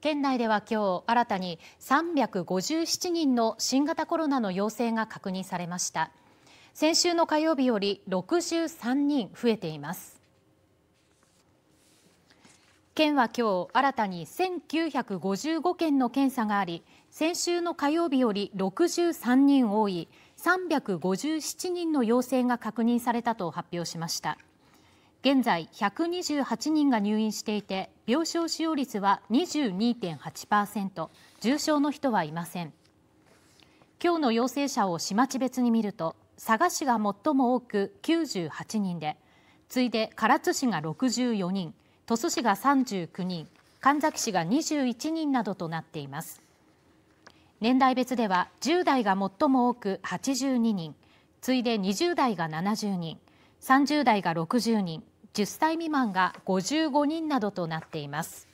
県内では今日新たに357人の新型コロナの陽性が確認されました先週の火曜日より63人増えています県は今日新たに1955件の検査があり先週の火曜日より63人多い357人の陽性が確認されたと発表しました現在128人が入院していて病床使用率は22.8%重症の人はいません今日の陽性者を市町別に見ると佐賀市が最も多く98人で次いで唐津市が64人鳥栖市が39人神崎市が21人などとなっています年代別では10代が最も多く82人次いで20代が70人30代が60人10歳未満が55人などとなっています。